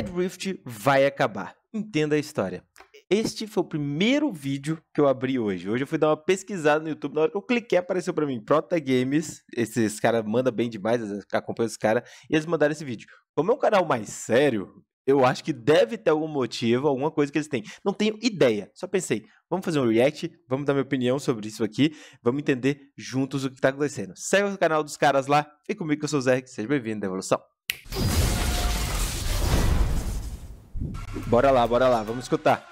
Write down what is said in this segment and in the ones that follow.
Red Rift vai acabar. Entenda a história. Este foi o primeiro vídeo que eu abri hoje. Hoje eu fui dar uma pesquisada no YouTube. Na hora que eu cliquei, apareceu para mim Prota Games. Esses caras mandam bem demais, acompanho os caras. E eles mandaram esse vídeo. Como é um canal mais sério, eu acho que deve ter algum motivo, alguma coisa que eles têm. Não tenho ideia. Só pensei, vamos fazer um react, vamos dar minha opinião sobre isso aqui, vamos entender juntos o que está acontecendo. Segue o canal dos caras lá, fica comigo que eu sou o Zé, seja bem-vindo à Evolução. Bora lá, bora lá, vamos escutar.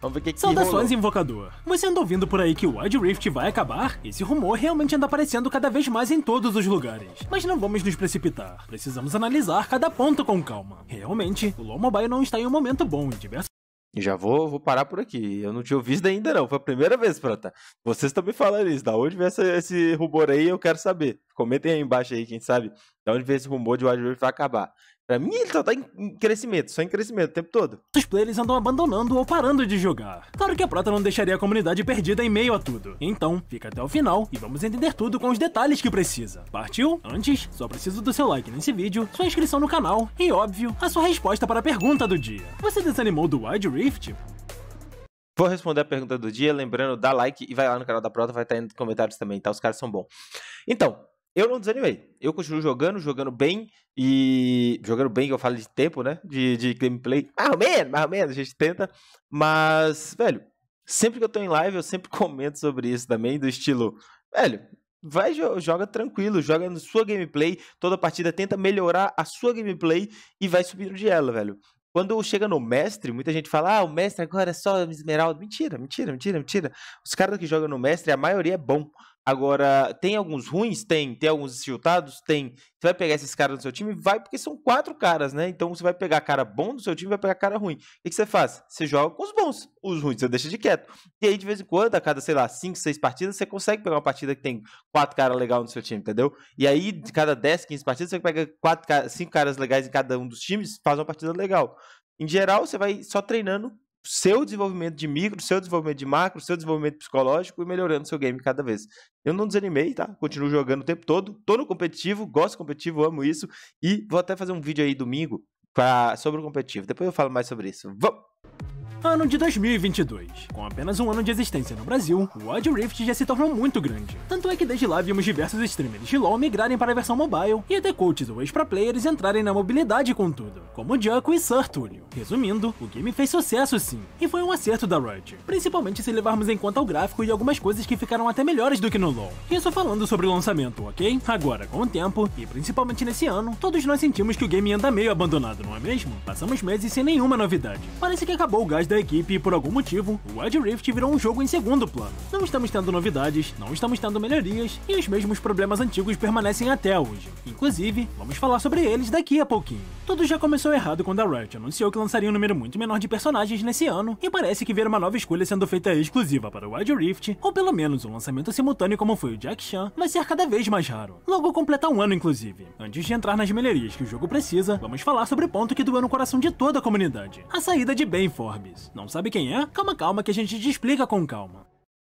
Vamos ver o que, que Saudações, Invocador. Você anda ouvindo por aí que o Wild Rift vai acabar? Esse rumor realmente anda aparecendo cada vez mais em todos os lugares. Mas não vamos nos precipitar. Precisamos analisar cada ponto com calma. Realmente, o LoL Mobile não está em um momento bom em diversos... Já vou, vou parar por aqui. Eu não tinha ouvido ainda, não. Foi a primeira vez, Prata. Vocês estão me falando isso. Da onde vem essa, esse rumor aí, eu quero saber. Comentem aí embaixo aí, quem sabe. Da onde vem esse rumor de Wild Rift vai acabar. Pra mim, ele só tá em crescimento, só em crescimento o tempo todo. Os players andam abandonando ou parando de jogar. Claro que a Prota não deixaria a comunidade perdida em meio a tudo. Então, fica até o final e vamos entender tudo com os detalhes que precisa. Partiu? Antes, só preciso do seu like nesse vídeo, sua inscrição no canal e, óbvio, a sua resposta para a pergunta do dia. Você desanimou do Wild Rift? Vou responder a pergunta do dia, lembrando, dá like e vai lá no canal da Prota, vai estar tá aí nos comentários também, tá? Os caras são bons. Então, eu não desanimei. Eu continuo jogando, jogando bem e. Jogando bem, que eu falo de tempo, né? De, de gameplay. Mais ou menos, mais ou menos, a gente tenta. Mas, velho, sempre que eu tô em live, eu sempre comento sobre isso também, do estilo. Velho, Vai, joga tranquilo, joga na sua gameplay. Toda partida tenta melhorar a sua gameplay e vai subindo de ela, velho. Quando chega no mestre, muita gente fala: Ah, o mestre agora é só esmeralda. Mentira, mentira, mentira, mentira. Os caras que jogam no mestre, a maioria é bom. Agora, tem alguns ruins? Tem. Tem alguns desfiltados? Tem. Você vai pegar esses caras do seu time? Vai, porque são quatro caras, né? Então você vai pegar cara bom do seu time vai pegar cara ruim. O que você faz? Você joga com os bons. Os ruins você deixa de quieto. E aí, de vez em quando, a cada, sei lá, cinco, seis partidas, você consegue pegar uma partida que tem quatro caras legais no seu time, entendeu? E aí, de cada 10, 15 partidas, você pega quatro, cinco caras legais em cada um dos times, faz uma partida legal. Em geral, você vai só treinando seu desenvolvimento de micro, seu desenvolvimento de macro, seu desenvolvimento psicológico e melhorando seu game cada vez. Eu não desanimei, tá? Continuo jogando o tempo todo, tô no competitivo, gosto do competitivo, amo isso e vou até fazer um vídeo aí domingo pra, sobre o competitivo. Depois eu falo mais sobre isso. Vamos! ano de 2022. Com apenas um ano de existência no Brasil, o Wild Rift já se tornou muito grande. Tanto é que desde lá vimos diversos streamers de LoL migrarem para a versão mobile e até coaches ou ex-pra-players entrarem na mobilidade com tudo, como Jaco e Sir Resumindo, o game fez sucesso sim, e foi um acerto da Riot, principalmente se levarmos em conta o gráfico e algumas coisas que ficaram até melhores do que no LoL. Isso falando sobre o lançamento, ok? Agora, com o tempo, e principalmente nesse ano, todos nós sentimos que o game anda meio abandonado, não é mesmo? Passamos meses sem nenhuma novidade. Parece que acabou o gás da equipe e por algum motivo, o Wild Rift virou um jogo em segundo plano. Não estamos tendo novidades, não estamos tendo melhorias e os mesmos problemas antigos permanecem até hoje. Inclusive, vamos falar sobre eles daqui a pouquinho. Tudo já começou errado quando a Riot anunciou que lançaria um número muito menor de personagens nesse ano e parece que ver uma nova escolha sendo feita exclusiva para o Wild Rift, ou pelo menos um lançamento simultâneo como foi o Jack Chan, vai ser cada vez mais raro. Logo completa um ano inclusive. Antes de entrar nas melhorias que o jogo precisa, vamos falar sobre o ponto que doeu no coração de toda a comunidade, a saída de Ben Forbes. Não sabe quem é? Calma, calma, que a gente te explica com calma.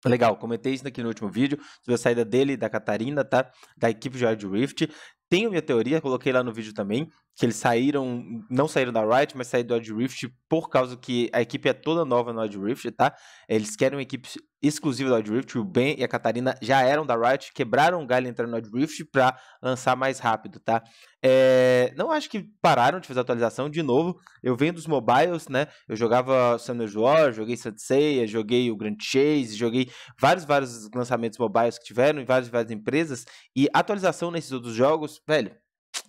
Legal, comentei isso aqui no último vídeo, sobre a saída dele, da Catarina, tá? Da equipe George Rift. Tenho minha teoria, coloquei lá no vídeo também, que eles saíram, não saíram da Riot, mas saíram do Odd Rift por causa que a equipe é toda nova no Odd Rift, tá? Eles querem uma equipe exclusiva da Drift, o Ben e a Catarina já eram da Riot, quebraram o galho entrando na Drift para lançar mais rápido, tá? É, não acho que pararam de fazer atualização de novo. Eu venho dos mobiles, né? Eu jogava Summoners War, joguei Sensei, joguei o Grand Chase, joguei vários, vários lançamentos mobiles que tiveram em várias, várias empresas. E atualização nesses outros jogos, velho,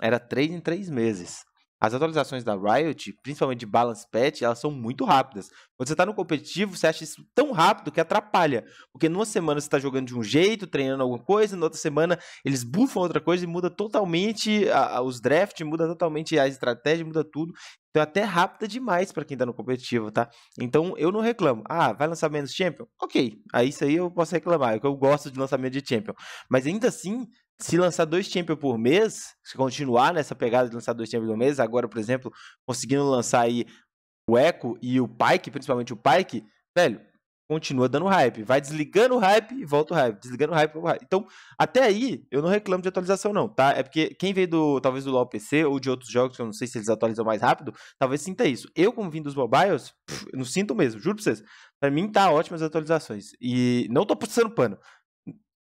era 3 em 3 meses. As atualizações da Riot, principalmente de Balance Patch, elas são muito rápidas. Quando você está no competitivo, você acha isso tão rápido que atrapalha. Porque numa semana você está jogando de um jeito, treinando alguma coisa, na outra semana eles bufam outra coisa e muda totalmente a, a, os drafts, muda totalmente a estratégia, muda tudo. Então é até rápida demais para quem está no competitivo, tá? Então eu não reclamo. Ah, vai lançar menos Champion? Ok, aí isso aí eu posso reclamar, é que eu gosto de lançamento de Champion. Mas ainda assim, se lançar dois Champions por mês, se continuar nessa pegada de lançar dois Champions por mês, agora, por exemplo, conseguindo lançar aí o Echo e o Pike, principalmente o Pike, velho, continua dando hype. Vai desligando o hype e volta o hype. Desligando o hype, o hype. Então, até aí, eu não reclamo de atualização, não, tá? É porque quem veio do, talvez do LoL PC ou de outros jogos, que eu não sei se eles atualizam mais rápido, talvez sinta isso. Eu, como vim dos mobiles, pff, não sinto mesmo, juro pra vocês. Pra mim, tá ótimas atualizações. E não tô passando pano.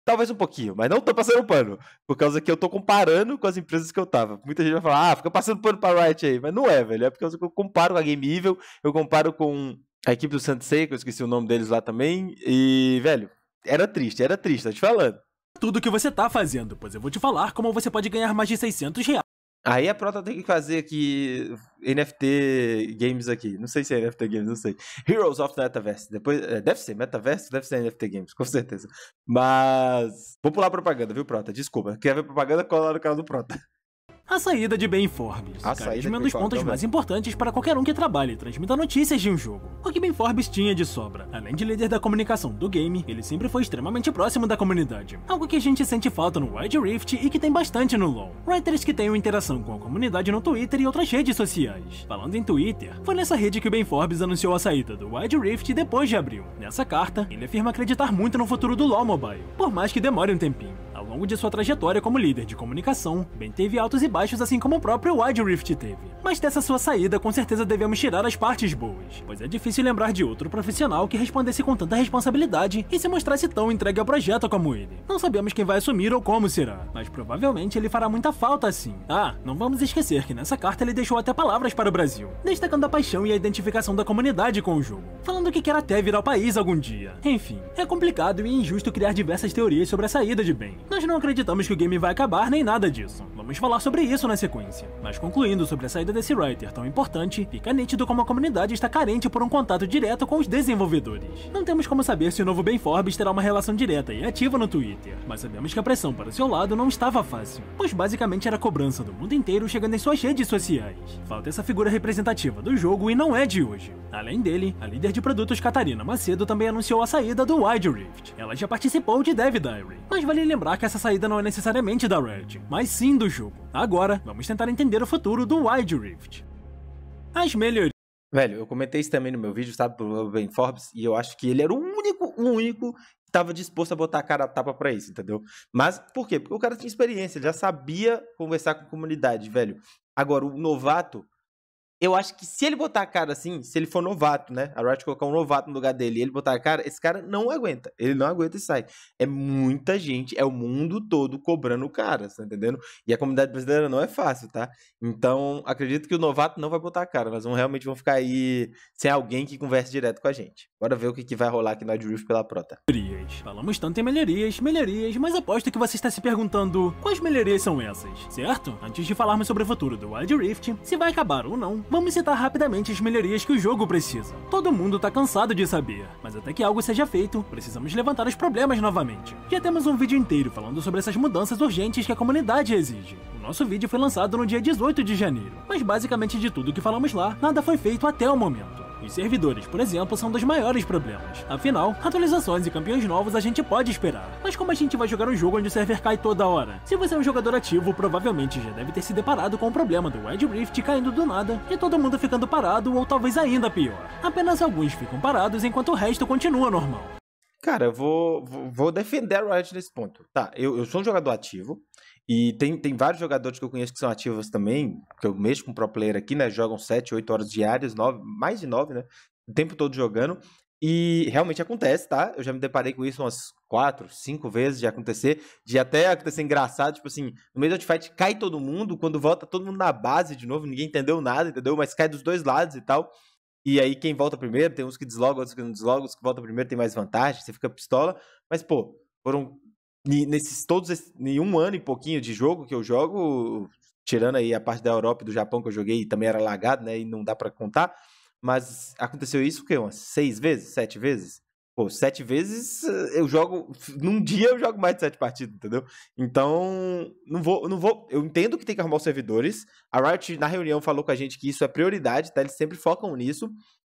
Talvez um pouquinho, mas não tô passando pano. Por causa que eu tô comparando com as empresas que eu tava. Muita gente vai falar, ah, fica passando pano pra Riot aí. Mas não é, velho. É porque eu comparo com a Game Evil, eu comparo com a equipe do Sensei, que eu esqueci o nome deles lá também. E, velho, era triste, era triste, tô te falando. Tudo que você tá fazendo, pois eu vou te falar como você pode ganhar mais de 600 reais Aí a Prota tem que fazer aqui NFT Games aqui. Não sei se é NFT Games, não sei. Heroes of Metaverse. Depois, é, deve ser Metaverse, deve ser NFT Games, com certeza. Mas vou pular propaganda, viu, Prota? Desculpa. Quer ver propaganda? Cola lá no canal do Prota a saída de Forbes. A Carisma é um dos pontos mais importantes para qualquer um que trabalhe e transmita notícias de um jogo. O que Ben Forbes tinha de sobra. Além de líder da comunicação do game, ele sempre foi extremamente próximo da comunidade. Algo que a gente sente falta no Wild Rift e que tem bastante no LoL. Writers que têm interação com a comunidade no Twitter e outras redes sociais. Falando em Twitter, foi nessa rede que Ben Forbes anunciou a saída do Wild Rift depois de abril. Nessa carta, ele afirma acreditar muito no futuro do LoL Mobile, por mais que demore um tempinho longo de sua trajetória como líder de comunicação, bem teve altos e baixos assim como o próprio Wide Rift teve. Mas dessa sua saída, com certeza devemos tirar as partes boas, pois é difícil lembrar de outro profissional que respondesse com tanta responsabilidade e se mostrasse tão entregue ao projeto como ele. Não sabemos quem vai assumir ou como será, mas provavelmente ele fará muita falta assim. Ah, não vamos esquecer que nessa carta ele deixou até palavras para o Brasil, destacando a paixão e a identificação da comunidade com o jogo, falando que quer até vir ao país algum dia. Enfim, é complicado e injusto criar diversas teorias sobre a saída de Ben. Nós não acreditamos que o game vai acabar nem nada disso. Vamos falar sobre isso na sequência. Mas concluindo sobre a saída desse writer tão importante, fica nítido como a comunidade está carente por um contato direto com os desenvolvedores. Não temos como saber se o novo Ben Forbes terá uma relação direta e ativa no Twitter, mas sabemos que a pressão para seu lado não estava fácil, pois basicamente era cobrança do mundo inteiro chegando em suas redes sociais. Falta essa figura representativa do jogo e não é de hoje. Além dele, a líder de produtos Catarina Macedo também anunciou a saída do Wide Rift. Ela já participou de Dev Diary, mas vale lembrar que essa saída não é necessariamente da Red, mas sim do jogo. Agora, vamos tentar entender o futuro do Wide Rift. As melhorias. Velho, eu comentei isso também no meu vídeo, sabe, pro Ben Forbes, e eu acho que ele era o único, o único que estava disposto a botar a cara a tapa para isso, entendeu? Mas por quê? Porque o cara tinha experiência, ele já sabia conversar com a comunidade, velho. Agora, o novato, eu acho que se ele botar a cara assim, se ele for novato, né? A Riot colocar um novato no lugar dele e ele botar a cara, esse cara não aguenta. Ele não aguenta e sai. É muita gente, é o mundo todo cobrando o cara, tá entendendo? E a comunidade brasileira não é fácil, tá? Então, acredito que o novato não vai botar a cara. Nós vamos, realmente vão ficar aí sem alguém que converse direto com a gente. Bora ver o que, que vai rolar aqui na Drift pela Prota. Melhorias. Falamos tanto em melhorias, melhorias, mas aposto que você está se perguntando quais melhorias são essas, certo? Antes de falarmos sobre o futuro do Wild Rift, se vai acabar ou não, Vamos citar rapidamente as melhorias que o jogo precisa. Todo mundo tá cansado de saber, mas até que algo seja feito, precisamos levantar os problemas novamente. Já temos um vídeo inteiro falando sobre essas mudanças urgentes que a comunidade exige. O nosso vídeo foi lançado no dia 18 de janeiro, mas basicamente de tudo que falamos lá, nada foi feito até o momento. Os servidores, por exemplo, são dos maiores problemas. Afinal, atualizações e campeões novos a gente pode esperar. Mas como a gente vai jogar um jogo onde o server cai toda hora? Se você é um jogador ativo, provavelmente já deve ter se deparado com o problema do Wild Rift caindo do nada e todo mundo ficando parado ou talvez ainda pior. Apenas alguns ficam parados enquanto o resto continua normal. Cara, eu vou, vou defender o Riot nesse ponto. Tá, eu, eu sou um jogador ativo, e tem, tem vários jogadores que eu conheço que são ativos também, que eu mexo com pro player aqui, né? Jogam 7, 8 horas diárias, 9, mais de 9, né? O tempo todo jogando. E realmente acontece, tá? Eu já me deparei com isso umas quatro, cinco vezes de acontecer, de até acontecer engraçado, tipo assim, no meio do fight cai todo mundo, quando volta todo mundo na base de novo, ninguém entendeu nada, entendeu? Mas cai dos dois lados e tal. E aí quem volta primeiro, tem uns que deslogam, outros que não deslogam, os que voltam primeiro tem mais vantagem, você fica pistola. Mas, pô, foram nesses todos em um ano e pouquinho de jogo que eu jogo, tirando aí a parte da Europa e do Japão que eu joguei e também era lagado, né? E não dá para contar. Mas aconteceu isso o quê? Umas seis vezes? Sete vezes? Pô, sete vezes eh, eu jogo. Num dia eu jogo mais de sete partidas, entendeu? Então, não vou. não vou Eu entendo que tem que arrumar os servidores. A Riot, na reunião, falou com a gente que isso é prioridade, tá? Eles sempre focam nisso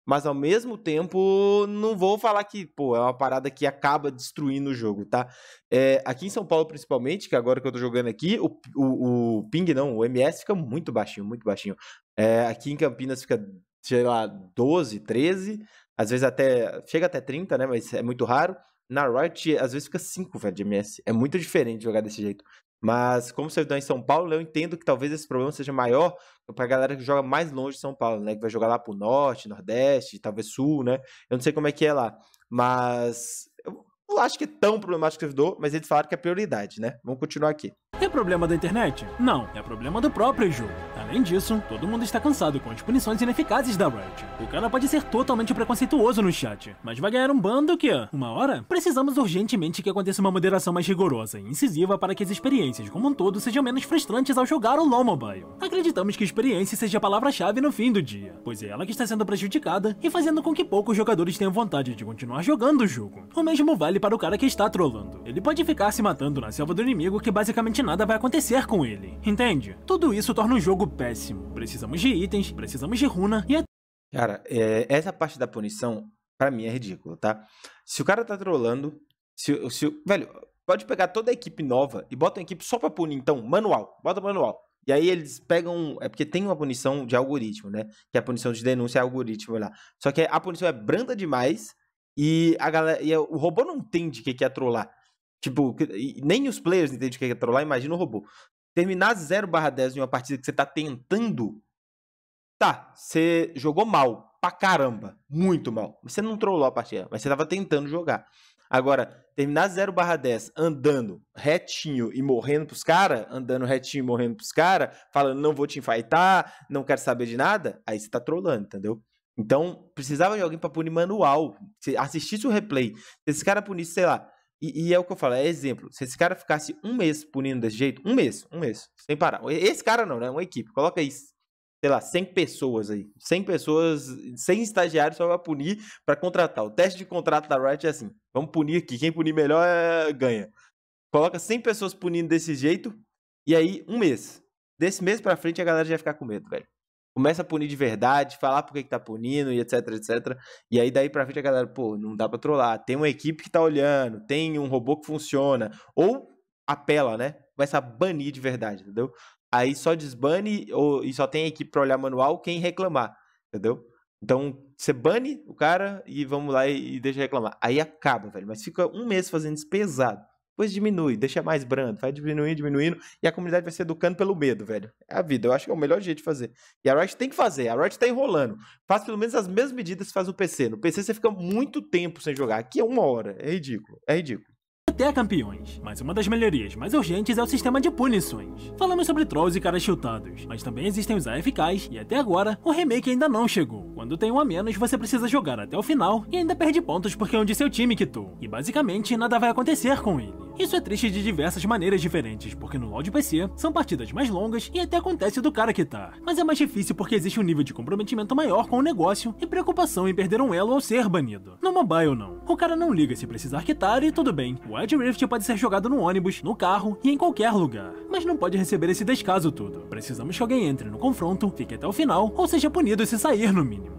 mas ao mesmo tempo não vou falar que, pô, é uma parada que acaba destruindo o jogo, tá? É, aqui em São Paulo, principalmente, que agora que eu tô jogando aqui, o, o, o ping não, o MS fica muito baixinho, muito baixinho. É, aqui em Campinas fica, sei lá, 12, 13, às vezes até, chega até 30, né, mas é muito raro. Na Riot, às vezes fica 5, velho, de MS. É muito diferente jogar desse jeito. Mas como servidor é em São Paulo, eu entendo que talvez esse problema seja maior para a galera que joga mais longe de São Paulo, né? Que vai jogar lá para o norte, nordeste, talvez sul, né? Eu não sei como é que é lá. Mas eu não acho que é tão problemático o servidor, mas eles falaram que é prioridade, né? Vamos continuar aqui. É problema da internet? Não, é problema do próprio jogo. Além disso, todo mundo está cansado com as punições ineficazes da Riot. O cara pode ser totalmente preconceituoso no chat, mas vai ganhar um bando que, uma hora, precisamos urgentemente que aconteça uma moderação mais rigorosa e incisiva para que as experiências como um todo sejam menos frustrantes ao jogar o LoL Mobile. Acreditamos que experiência seja a palavra-chave no fim do dia, pois é ela que está sendo prejudicada e fazendo com que poucos jogadores tenham vontade de continuar jogando o jogo. O mesmo vale para o cara que está trolando. Ele pode ficar se matando na selva do inimigo que basicamente nada vai acontecer com ele, entende? Tudo isso torna o jogo péssimo. Precisamos de itens, precisamos de runa e é... Cara, é, essa parte da punição, para mim, é ridícula, tá? Se o cara tá trolando, se, se, velho, pode pegar toda a equipe nova e bota uma equipe só pra punir, então, manual, bota manual. E aí eles pegam. É porque tem uma punição de algoritmo, né? Que é a punição de denúncia é algoritmo lá. Só que a punição é branda demais e a galera. E o robô não entende o que é trollar. Tipo, nem os players entendem o que é trollar, imagina o robô. Terminar 0 barra 10 em uma partida que você tá tentando. Tá, você jogou mal. Pra caramba. Muito mal. Você não trollou a partida, mas você tava tentando jogar. Agora, terminar 0 barra 10 andando retinho e morrendo pros caras, andando retinho e morrendo pros caras, falando não vou te enfaitar, não quero saber de nada, aí você tá trollando, entendeu? Então, precisava de alguém pra punir manual. Se assistisse o replay, se esse cara punisse, sei lá, e, e, é o que eu falo, é exemplo. Se esse cara ficasse um mês punindo desse jeito, um mês, um mês, sem parar. Esse cara não, né? Uma equipe. Coloca aí, sei lá, 100 pessoas aí. 100 pessoas, 100 estagiários só vai punir para contratar. O teste de contrato da Riot é assim: vamos punir aqui. Quem punir melhor é, ganha. Coloca 100 pessoas punindo desse jeito, e aí um mês. Desse mês pra frente a galera já vai ficar com medo, velho começa a punir de verdade, falar por que, tá punindo e etc, etc. E aí daí pra frente a galera, pô, não dá pra trollar. Tem uma equipe que tá olhando, tem um robô que funciona. Ou apela, né? Começa a banir de verdade, entendeu? Aí só desbane ou, e só tem equipe pra olhar manual quem reclamar, entendeu? Então, você bane o cara e vamos lá e, e deixa reclamar. Aí acaba, velho. Mas fica um mês fazendo isso pesado. Depois diminui, deixa mais brando, vai diminuindo, diminuindo, e a comunidade vai se educando pelo medo, velho. É a vida, eu acho que é o melhor jeito de fazer. E a Riot tem que fazer, a Riot tá enrolando. Faz pelo menos as mesmas medidas que faz no PC. No PC você fica muito tempo sem jogar, aqui é uma hora, é ridículo, é ridículo até campeões. Mas uma das melhorias mais urgentes é o sistema de punições. Falamos sobre trolls e caras chutados, mas também existem os AFKs, e até agora, o remake ainda não chegou. Quando tem um a menos, você precisa jogar até o final, e ainda perde pontos porque é um de seu time quitou. E basicamente, nada vai acontecer com ele. Isso é triste de diversas maneiras diferentes, porque no LoL de PC são partidas mais longas e até acontece do cara que tá. Mas é mais difícil porque existe um nível de comprometimento maior com o negócio e preocupação em perder um elo ao ser banido. No mobile não. O cara não liga se precisar quitar e tudo bem. O Wild Rift pode ser jogado no ônibus, no carro e em qualquer lugar. Mas não pode receber esse descaso tudo. Precisamos que alguém entre no confronto, fique até o final ou seja punido se sair no mínimo.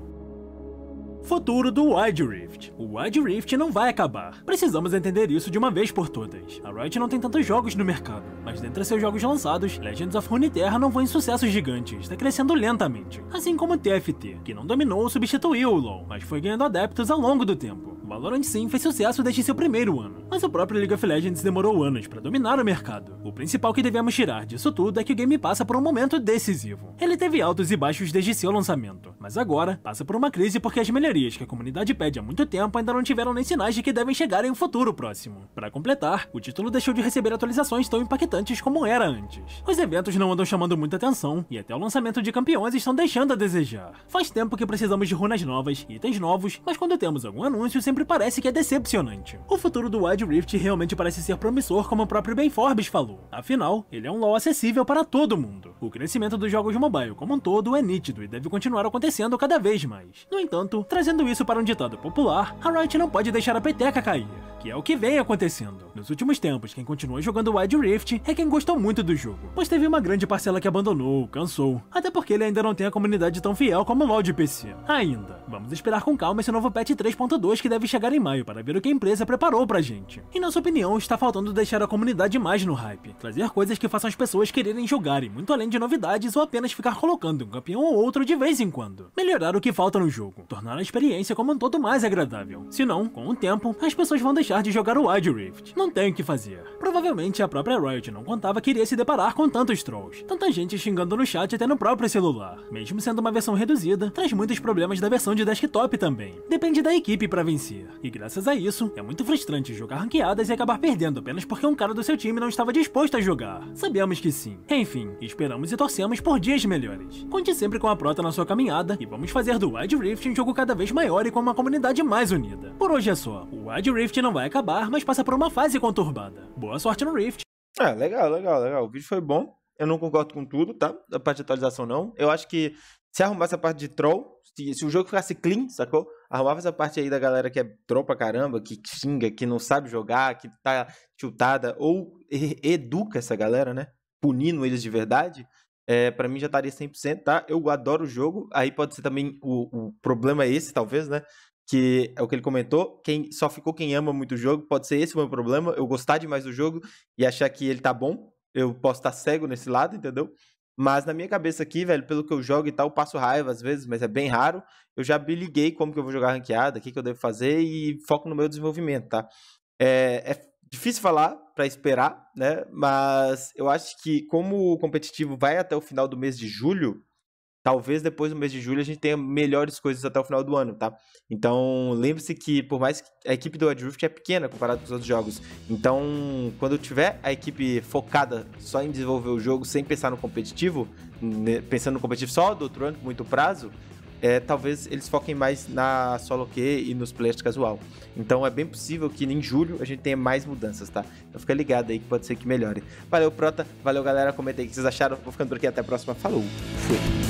Futuro do Wide Rift. O Wide Rift não vai acabar. Precisamos entender isso de uma vez por todas. A Riot não tem tantos jogos no mercado, mas dentre seus jogos lançados, Legends of Runeterra não foi um sucesso gigante, está crescendo lentamente. Assim como o TFT, que não dominou ou substituiu o LoL, mas foi ganhando adeptos ao longo do tempo. Valorant sim fez sucesso desde seu primeiro ano, mas o próprio League of Legends demorou anos para dominar o mercado. O principal que devemos tirar disso tudo é que o game passa por um momento decisivo. Ele teve altos e baixos desde seu lançamento, mas agora passa por uma crise porque as melhores melhorias que a comunidade pede há muito tempo ainda não tiveram nem sinais de que devem chegar em um futuro próximo. Para completar, o título deixou de receber atualizações tão impactantes como era antes. Os eventos não andam chamando muita atenção, e até o lançamento de campeões estão deixando a desejar. Faz tempo que precisamos de runas novas, itens novos, mas quando temos algum anúncio sempre parece que é decepcionante. O futuro do Wild Rift realmente parece ser promissor como o próprio Ben Forbes falou. Afinal, ele é um LoL acessível para todo mundo. O crescimento dos jogos mobile como um todo é nítido e deve continuar acontecendo cada vez mais. No entanto, Trazendo isso para um ditado popular, a Riot não pode deixar a peteca cair que é o que vem acontecendo. Nos últimos tempos, quem continua jogando Wild Rift é quem gostou muito do jogo, pois teve uma grande parcela que abandonou, cansou, até porque ele ainda não tem a comunidade tão fiel como o LoL de PC. Ainda, vamos esperar com calma esse novo patch 3.2 que deve chegar em maio para ver o que a empresa preparou pra gente. E nossa opinião, está faltando deixar a comunidade mais no hype, trazer coisas que façam as pessoas quererem e muito além de novidades ou apenas ficar colocando um campeão ou outro de vez em quando. Melhorar o que falta no jogo, tornar as experiência como um todo mais agradável. Senão, com o tempo, as pessoas vão deixar de jogar o Wild Rift. Não tem o que fazer. Provavelmente a própria Riot não contava que iria se deparar com tantos trolls. Tanta gente xingando no chat até no próprio celular. Mesmo sendo uma versão reduzida, traz muitos problemas da versão de desktop também. Depende da equipe para vencer. E graças a isso, é muito frustrante jogar ranqueadas e acabar perdendo apenas porque um cara do seu time não estava disposto a jogar. Sabemos que sim. Enfim, esperamos e torcemos por dias melhores. Conte sempre com a Prota na sua caminhada e vamos fazer do Wild Rift um jogo cada vez vez maior e com uma comunidade mais unida. Por hoje é só. O Wild Rift não vai acabar, mas passa por uma fase conturbada. Boa sorte no Rift. É, legal, legal, legal. O vídeo foi bom. Eu não concordo com tudo, tá? A parte de atualização não. Eu acho que se arrumasse a parte de troll, se, se, o jogo ficasse clean, sacou? Arrumava essa parte aí da galera que é troll pra caramba, que xinga, que não sabe jogar, que tá tiltada, ou educa essa galera, né? Punindo eles de verdade, é, para mim já estaria 100%, tá? Eu adoro o jogo. Aí pode ser também o, o problema é esse, talvez, né? Que é o que ele comentou. Quem só ficou quem ama muito o jogo. Pode ser esse o meu problema. Eu gostar demais do jogo e achar que ele tá bom. Eu posso estar cego nesse lado, entendeu? Mas na minha cabeça aqui, velho, pelo que eu jogo e tal, eu passo raiva às vezes, mas é bem raro. Eu já me liguei como que eu vou jogar ranqueada, o que, que eu devo fazer e foco no meu desenvolvimento, tá? É, é Difícil falar para esperar, né? Mas eu acho que como o competitivo vai até o final do mês de julho, talvez depois do mês de julho a gente tenha melhores coisas até o final do ano, tá? Então, lembre-se que por mais que a equipe do Adrift é pequena comparado com os outros jogos. Então, quando tiver a equipe focada só em desenvolver o jogo sem pensar no competitivo, né, pensando no competitivo só do outro ano com muito prazo, é, talvez eles foquem mais na solo que e nos players casual. Então é bem possível que em julho a gente tenha mais mudanças, tá? Então fica ligado aí que pode ser que melhore. Valeu, Prota. Valeu, galera. Comenta aí o que vocês acharam. Vou ficando por aqui. Até a próxima. Falou. Fui.